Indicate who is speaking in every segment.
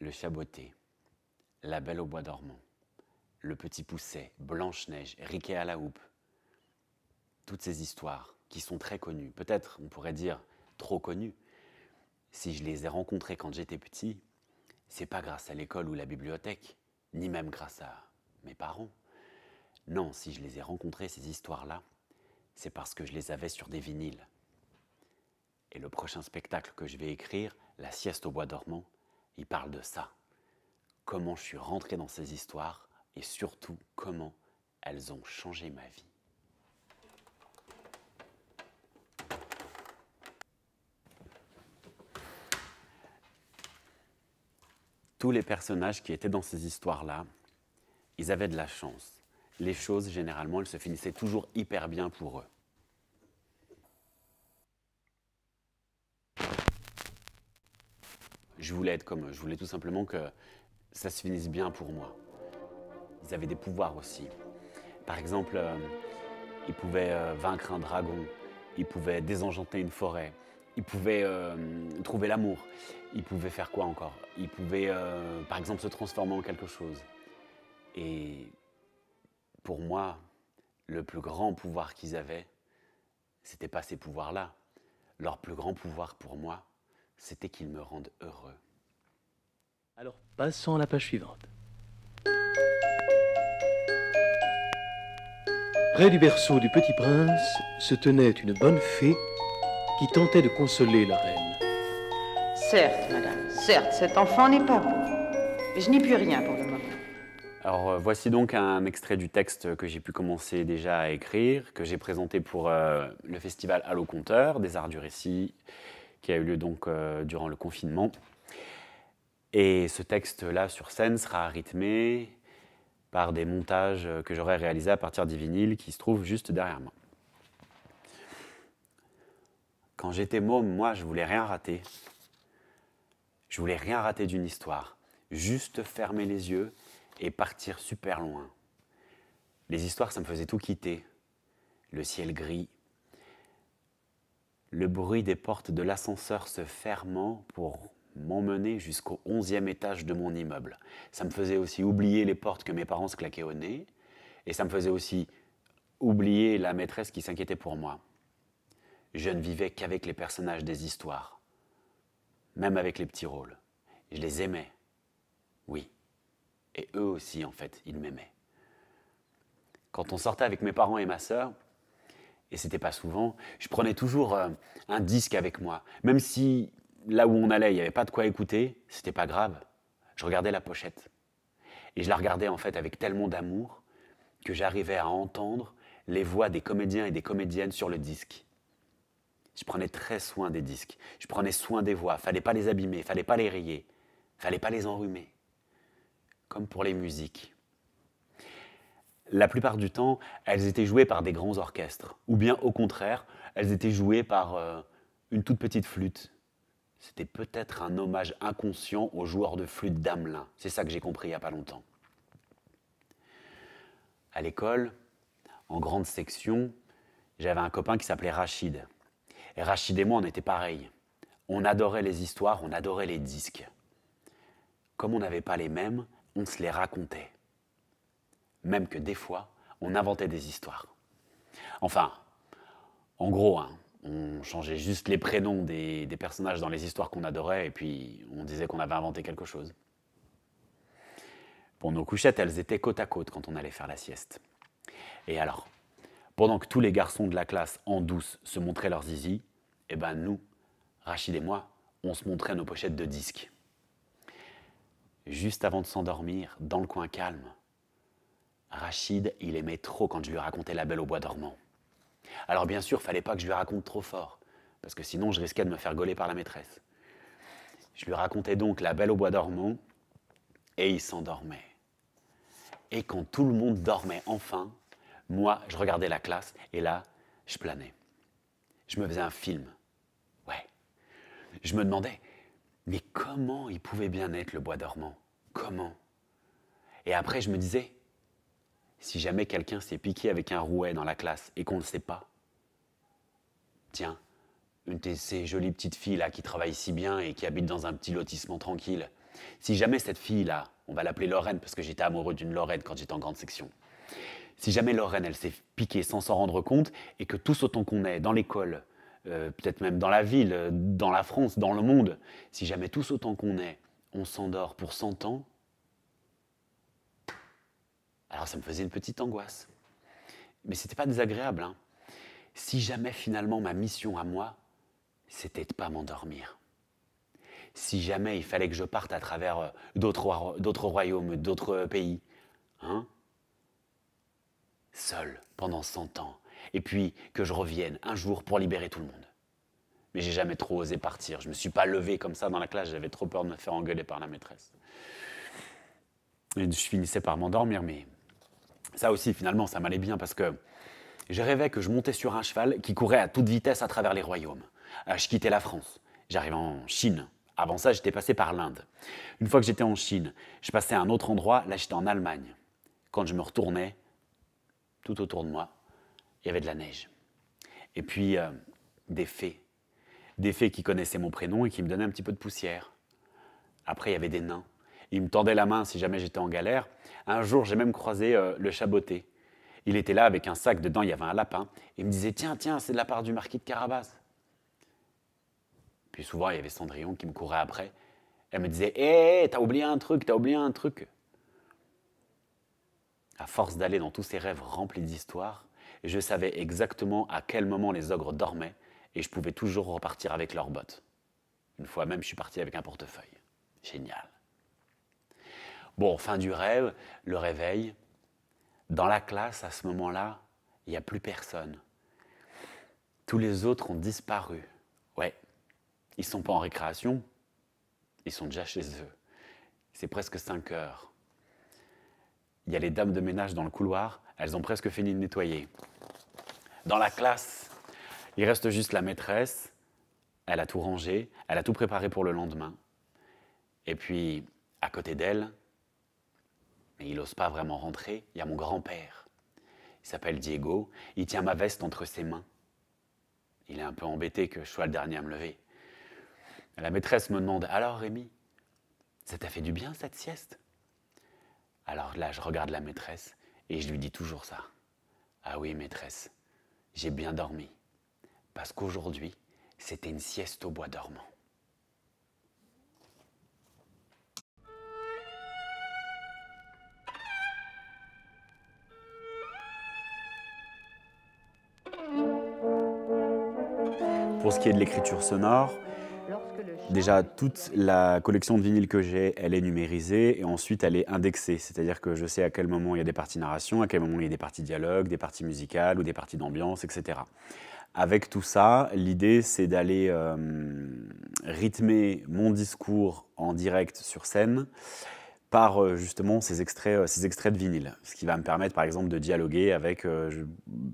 Speaker 1: le chaboté, la belle au bois dormant, le petit pousset, Blanche-Neige, Riquet à la Houpe, Toutes ces histoires qui sont très connues, peut-être on pourrait dire trop connues, si je les ai rencontrées quand j'étais petit, c'est pas grâce à l'école ou la bibliothèque, ni même grâce à mes parents. Non, si je les ai rencontrées, ces histoires-là, c'est parce que je les avais sur des vinyles. Et le prochain spectacle que je vais écrire, La sieste au bois dormant, il parle de ça. Comment je suis rentré dans ces histoires et surtout comment elles ont changé ma vie. Tous les personnages qui étaient dans ces histoires-là, ils avaient de la chance. Les choses, généralement, elles se finissaient toujours hyper bien pour eux. Je voulais être comme eux. Je voulais tout simplement que ça se finisse bien pour moi. Ils avaient des pouvoirs aussi. Par exemple, euh, ils pouvaient euh, vaincre un dragon, ils pouvaient désenchanter une forêt, ils pouvaient euh, trouver l'amour, ils pouvaient faire quoi encore Ils pouvaient, par exemple, se transformer en quelque chose. Et pour moi, le plus grand pouvoir qu'ils avaient, c'était pas ces pouvoirs-là. Leur plus grand pouvoir pour moi, c'était qu'il me rende heureux. Alors, passons à la page suivante. Près du berceau du petit prince se tenait une bonne fée qui tentait de consoler la reine. Certes, madame, certes, cet enfant n'est pas bon. Mais je n'ai plus rien pour le moment. Alors euh, voici donc un extrait du texte que j'ai pu commencer déjà à écrire, que j'ai présenté pour euh, le festival Allo Conteur des Arts du Récit qui a eu lieu donc euh, durant le confinement. Et ce texte-là sur scène sera rythmé par des montages que j'aurai réalisés à partir des vinyles qui se trouvent juste derrière moi. Quand j'étais môme, moi, je voulais rien rater. Je voulais rien rater d'une histoire. Juste fermer les yeux et partir super loin. Les histoires, ça me faisait tout quitter. Le ciel gris, le bruit des portes de l'ascenseur se fermant pour m'emmener jusqu'au onzième étage de mon immeuble. Ça me faisait aussi oublier les portes que mes parents se claquaient au nez, et ça me faisait aussi oublier la maîtresse qui s'inquiétait pour moi. Je ne vivais qu'avec les personnages des histoires, même avec les petits rôles. Je les aimais, oui. Et eux aussi, en fait, ils m'aimaient. Quand on sortait avec mes parents et ma sœur, et c'était pas souvent, je prenais toujours euh, un disque avec moi. Même si là où on allait, il n'y avait pas de quoi écouter, c'était pas grave. Je regardais la pochette. Et je la regardais en fait avec tellement d'amour que j'arrivais à entendre les voix des comédiens et des comédiennes sur le disque. Je prenais très soin des disques, je prenais soin des voix, fallait pas les abîmer, fallait pas les rayer, fallait pas les enrhumer. Comme pour les musiques la plupart du temps, elles étaient jouées par des grands orchestres. Ou bien au contraire, elles étaient jouées par euh, une toute petite flûte. C'était peut-être un hommage inconscient aux joueurs de flûte d'Amelin. C'est ça que j'ai compris il n'y a pas longtemps. À l'école, en grande section, j'avais un copain qui s'appelait Rachid. Et Rachid et moi, on était pareils. On adorait les histoires, on adorait les disques. Comme on n'avait pas les mêmes, on se les racontait même que des fois, on inventait des histoires. Enfin, en gros, hein, on changeait juste les prénoms des, personnages dans les histoires qu'on adorait, et puis on disait qu'on avait inventé quelque chose. Pour nos couchettes, elles étaient côte à côte quand on allait faire la sieste. Et alors, pendant que tous les garçons de la classe en douce se montraient leurs zizi, eh ben nous, Rachid et moi, on se montrait nos pochettes de disques. Juste avant de s'endormir, dans le coin calme, Rachid, il aimait trop quand je lui racontais La Belle au Bois dormant. Alors bien sûr, fallait pas que je lui raconte trop fort, parce que sinon je risquais de me faire gauler par la maîtresse. Je lui racontais donc La Belle au Bois dormant, et il s'endormait. Et quand tout le monde dormait enfin, moi, je regardais la classe, et là, je planais. Je me faisais un film. Ouais. Je me demandais, mais comment il pouvait bien être le bois dormant Comment Et après, je me disais, si jamais quelqu'un s'est piqué avec un rouet dans la classe et qu'on ne sait pas, tiens, une de ces jolies petites filles-là qui travaille si bien et qui habite dans un petit lotissement tranquille, si jamais cette fille-là, on va l'appeler Lorraine parce que j'étais amoureux d'une Lorraine quand j'étais en grande section, si jamais Lorraine, elle s'est piquée sans s'en rendre compte et que tous autant qu'on est dans l'école, euh, peut-être même dans la ville, euh, dans la France, dans le monde, si jamais tous autant qu'on est, on s'endort pour 100 ans, alors ça me faisait une petite angoisse. Mais ce n'était pas désagréable. Hein. Si jamais finalement ma mission à moi, c'était de pas m'endormir. Si jamais il fallait que je parte à travers euh, d'autres royaumes, d'autres euh, pays, hein, seul pendant 100 ans, et puis que je revienne un jour pour libérer tout le monde. Mais j'ai jamais trop osé partir. Je me suis pas levé comme ça dans la classe. J'avais trop peur de me faire engueuler par la maîtresse. Et je finissais par m'endormir, mais ça aussi, finalement, ça m'allait bien parce que je rêvais que je montais sur un cheval qui courait à toute vitesse à travers les royaumes. Euh, je quittais la France. J'arrivais en Chine. Avant ça, j'étais passé par l'Inde. Une fois que j'étais en Chine, je passais à un autre endroit. Là, j'étais en Allemagne. Quand je me retournais, tout autour de moi, il y avait de la neige. Et puis, euh, des fées. Des fées qui connaissaient mon prénom et qui me donnaient un petit peu de poussière. Après, il y avait des nains. Il me tendait la main si jamais j'étais en galère. Un jour, j'ai même croisé euh, le chaboté. Il était là avec un sac, dedans il y avait un lapin. il me disait Tiens, tiens, c'est de la part du marquis de Carabas. Puis souvent, il y avait Cendrillon qui me courait après. Elle me disait Hé, hey, t'as oublié un truc, t'as oublié un truc. À force d'aller dans tous ces rêves remplis d'histoires, je savais exactement à quel moment les ogres dormaient et je pouvais toujours repartir avec leurs bottes. Une fois même, je suis parti avec un portefeuille. Génial. Bon, fin du rêve, le réveil. Dans la classe, à ce moment-là, il n'y a plus personne. Tous les autres ont disparu. Ouais, ils ne sont pas en récréation, ils sont déjà chez eux. C'est presque 5 heures. Il y a les dames de ménage dans le couloir, elles ont presque fini de nettoyer. Dans la classe, il reste juste la maîtresse, elle a tout rangé, elle a tout préparé pour le lendemain. Et puis, à côté d'elle, mais il n'ose pas vraiment rentrer, il y a mon grand-père. Il s'appelle Diego, il tient ma veste entre ses mains. Il est un peu embêté que je sois le dernier à me lever. La maîtresse me demande Alors Rémi, ça t'a fait du bien cette sieste Alors là, je regarde la maîtresse et je lui dis toujours ça. Ah oui, maîtresse, j'ai bien dormi. Parce qu'aujourd'hui, c'était une sieste au bois dormant. Pour ce qui est de l'écriture sonore, Déjà, toute la collection de vinyles que j'ai, elle est numérisée et ensuite elle est indexée. C'est-à-dire que je sais à quel moment il y a des parties narration, à quel moment il y a des parties dialogue, des parties musicales ou des parties d'ambiance, etc. Avec tout ça, l'idée c'est d'aller euh, rythmer mon discours en direct sur scène par euh, justement ces extraits, euh, ces extraits de vinyle. Ce qui va me permettre par exemple de dialoguer avec euh,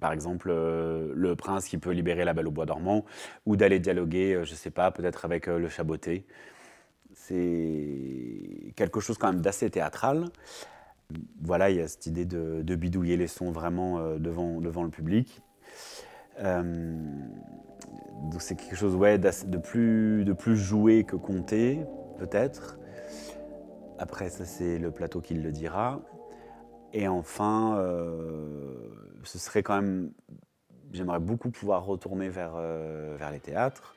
Speaker 1: par exemple le prince qui peut libérer la belle au bois dormant ou d'aller dialoguer, je sais pas, peut-être avec le chaboté. C'est quelque chose quand même d'assez théâtral. Voilà, il y a cette idée de, bidouiller les sons vraiment devant, le public. donc c'est quelque chose ouais, de, plus, de plus joué que compté, peut-être. Après, ça c'est le plateau qui le dira. Et enfin, euh, ce serait quand même... J'aimerais beaucoup pouvoir retourner vers, euh, vers les théâtres.